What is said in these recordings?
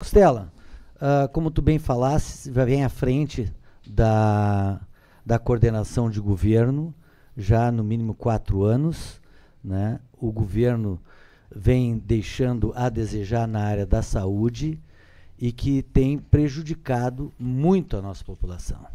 Costela, uh, como tu bem falaste, vem à frente da, da coordenação de governo, já no mínimo quatro anos. Né? O governo vem deixando a desejar na área da saúde e que tem prejudicado muito a nossa população.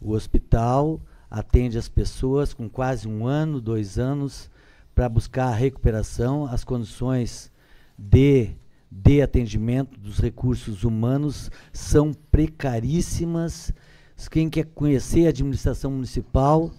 O hospital atende as pessoas com quase um ano, dois anos, para buscar a recuperação, as condições de de atendimento dos recursos humanos são precaríssimas. Quem quer conhecer a administração municipal,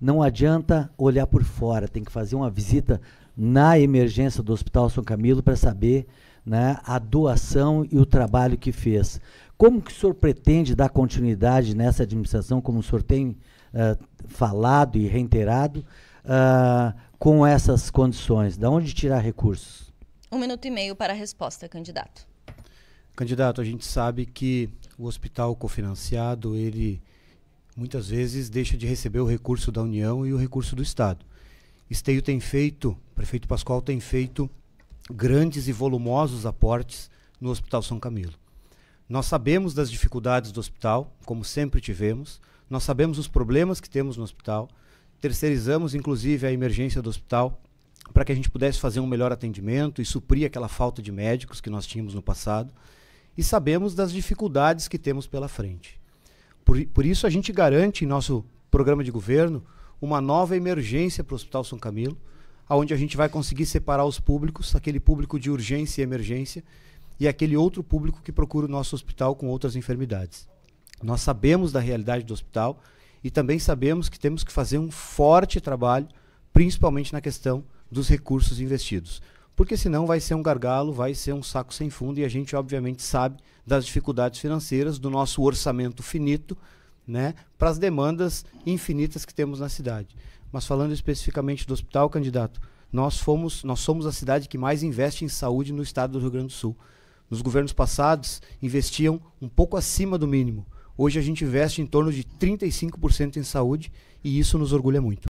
não adianta olhar por fora, tem que fazer uma visita na emergência do Hospital São Camilo para saber né, a doação e o trabalho que fez. Como que o senhor pretende dar continuidade nessa administração, como o senhor tem uh, falado e reiterado, uh, com essas condições? De onde tirar recursos? Um minuto e meio para a resposta, candidato. Candidato, a gente sabe que o hospital cofinanciado, ele muitas vezes deixa de receber o recurso da União e o recurso do Estado. Esteio tem feito, o prefeito Pascoal tem feito grandes e volumosos aportes no Hospital São Camilo. Nós sabemos das dificuldades do hospital, como sempre tivemos, nós sabemos os problemas que temos no hospital, terceirizamos inclusive a emergência do hospital para que a gente pudesse fazer um melhor atendimento e suprir aquela falta de médicos que nós tínhamos no passado. E sabemos das dificuldades que temos pela frente. Por, por isso, a gente garante em nosso programa de governo uma nova emergência para o Hospital São Camilo, aonde a gente vai conseguir separar os públicos, aquele público de urgência e emergência, e aquele outro público que procura o nosso hospital com outras enfermidades. Nós sabemos da realidade do hospital e também sabemos que temos que fazer um forte trabalho, principalmente na questão dos recursos investidos. Porque senão vai ser um gargalo, vai ser um saco sem fundo e a gente obviamente sabe das dificuldades financeiras do nosso orçamento finito, né, para as demandas infinitas que temos na cidade. Mas falando especificamente do hospital, candidato, nós fomos, nós somos a cidade que mais investe em saúde no estado do Rio Grande do Sul. Nos governos passados investiam um pouco acima do mínimo. Hoje a gente investe em torno de 35% em saúde e isso nos orgulha muito.